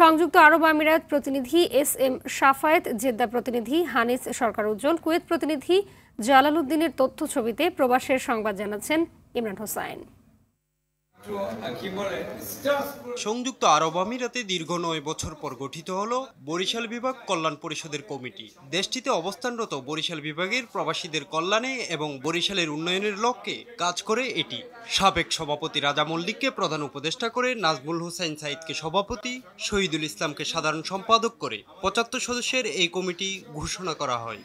সংযুক্ত আরব আমিরাত প্রতিনিধি এস এম সাফায়েত জেদ্দা প্রতিনিধি হানিস সরকার উজ্জ্বল কুয়েত প্রতিনিধি জালালুদ্দিনের তথ্য ছবিতে প্রবাসের সংবাদ জানাচ্ছেন ইমরান হোসাইন সংযুক্ত আরব আমিরাতে দীর্ঘ নয় বছর পর গঠিত হল বরিশাল বিভাগ কল্যাণ পরিষদের কমিটি দেশটিতে অবস্থানরত বরিশাল বিভাগের প্রবাসীদের কল্যাণে এবং বরিশালের উন্নয়নের লক্ষ্যে কাজ করে এটি সাবেক সভাপতি রাজা মল্লিককে প্রধান উপদেষ্টা করে নাজমুল হোসেন সাইদকে সভাপতি শহীদুল ইসলামকে সাধারণ সম্পাদক করে পঁচাত্তর সদস্যের এই কমিটি ঘোষণা করা হয়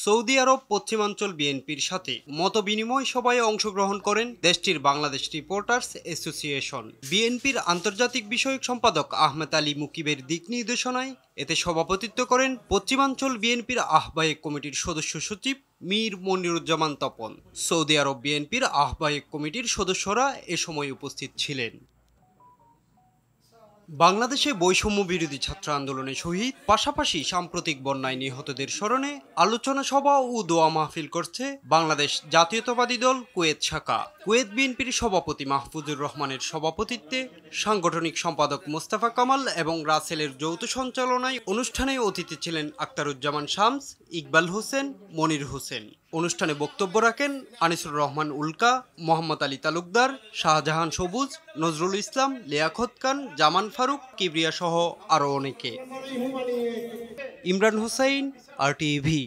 সৌদি আরব পশ্চিমাঞ্চল বিএনপির সাথে মত বিনিময় সভায় অংশগ্রহণ করেন দেশটির বাংলাদেশ রিপোর্টার্স অ্যাসোসিয়েশন বিএনপির আন্তর্জাতিক বিষয়ক সম্পাদক আহমেদ আলী মুকিবের দিক নির্দেশনায় এতে সভাপতিত্ব করেন পশ্চিমাঞ্চল বিএনপির আহ্বায়ক কমিটির সদস্য সচিব মীর মনিরুজ্জামান তপন সৌদি আরব বিএনপির আহ্বায়ক কমিটির সদস্যরা এ সময় উপস্থিত ছিলেন বাংলাদেশে বৈষম্য বিরোধী ছাত্র আন্দোলনে শহীদ পাশাপাশি সাম্প্রতিক বন্যায় নিহতদের স্মরণে আলোচনা সভা ও দোয়া মাহফিল করছে বাংলাদেশ জাতীয়তাবাদী দল কুয়েত শাখা কুয়েত বিএনপির সভাপতি মাহফুজুর রহমানের সভাপতিত্বে সাংগঠনিক সম্পাদক মোস্তাফা কামাল এবং রাসেলের যৌথ সঞ্চালনায় অনুষ্ঠানে অতিথি ছিলেন আক্তারুজ্জামান শামস ইকবাল হোসেন মনির হোসেন অনুষ্ঠানে বক্তব্য রাখেন আনিসুর রহমান উল্কা মোহাম্মদ আলী তালুকদার শাহজাহান সবুজ নজরুল ইসলাম খত খান জামান ফারুক কিবরিয়া সহ আরও অনেকে ইমরান হোসাইন আর টিভি